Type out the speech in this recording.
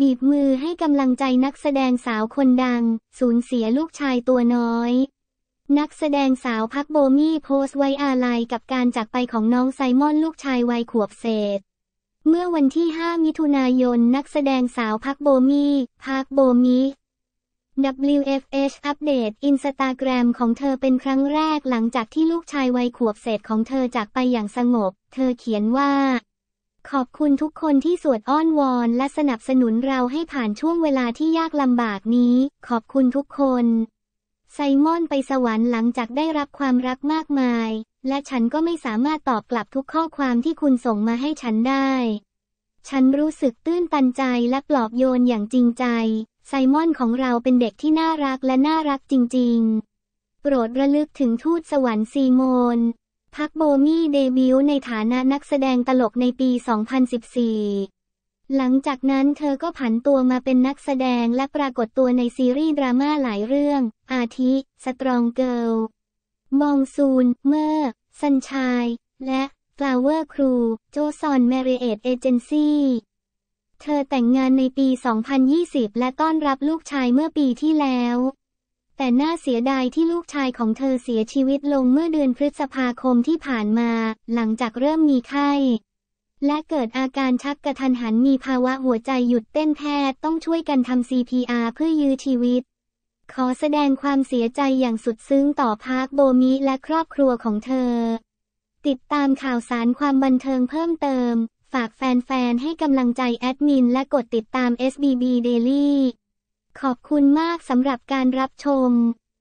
บีบมือให้กำลังใจนักแสดงสาวคนดัง สูญเสียลูกชายตัวน้อย นักแสดงสาวพักโบมี่โพสต์ไว้อาลัยกับการจากไปของน้องไซมอนลูกชายวัยขวบเศษ เมื่อวันที่ 5 มิถุนายน นักแสดงสาวพักโบมี่พักโบมี่ WFH อัปเดตอินสตาแกรมของเธอเป็นครั้งแรกหลังจากที่ลูกชายวัยขวบเศษของเธอจากไปอย่างสงบ เธอเขียนว่าขอบคุณทุกคนที่สวดอ้อนวอน และสนับสนุนเราให้ผ่านช่วงเวลาที่ยากลำบากนี้ ขอบคุณทุกคน ไซมอนไปสวรรค์หลังจากได้รับความรักมากมาย และฉันก็ไม่สามารถตอบกลับทุกข้อความที่คุณส่งมาให้ฉันได้ ฉันรู้สึกตื้นตันใจและปลอบโยนอย่างจริงใจ ไซมอนของเราเป็นเด็กที่น่ารักและน่ารักจริง ๆ โปรดระลึกถึงทูตสวรรค์ซีโมนพักโบมี่เดบิวต์ในฐานะนักแสดงตลกในปี 2014 หลังจากนั้นเธอก็ผันตัวมาเป็นนักแสดงและปรากฏตัวในซีรีส์ดราม่าหลายเรื่อง อาทิ สตรองเกิลมองซูน เมอร์สันชาย และฟลาเวอร์ครู โจซอนแมริเอตเอเจนซี่ เธอแต่งงานในปี 2020 และต้อนรับลูกชายเมื่อปีที่แล้วแต่น่าเสียดายที่ลูกชายของเธอเสียชีวิตลงเมื่อเดือนพฤษภาคมที่ผ่านมา หลังจากเริ่มมีไข้ และเกิดอาการชักกระทันหันมีภาวะหัวใจหยุดเต้นแพทย์ ต้องช่วยกันทำ CPR เพื่อยื้อชีวิต ขอแสดงความเสียใจอย่างสุดซึ้งต่อพาร์คโบมิและครอบครัวของเธอ ติดตามข่าวสารความบันเทิงเพิ่มเติมฝากแฟนๆให้กำลังใจแอดมินและกดติดตาม SBB Daily ขอบคุณมากสำหรับการรับชม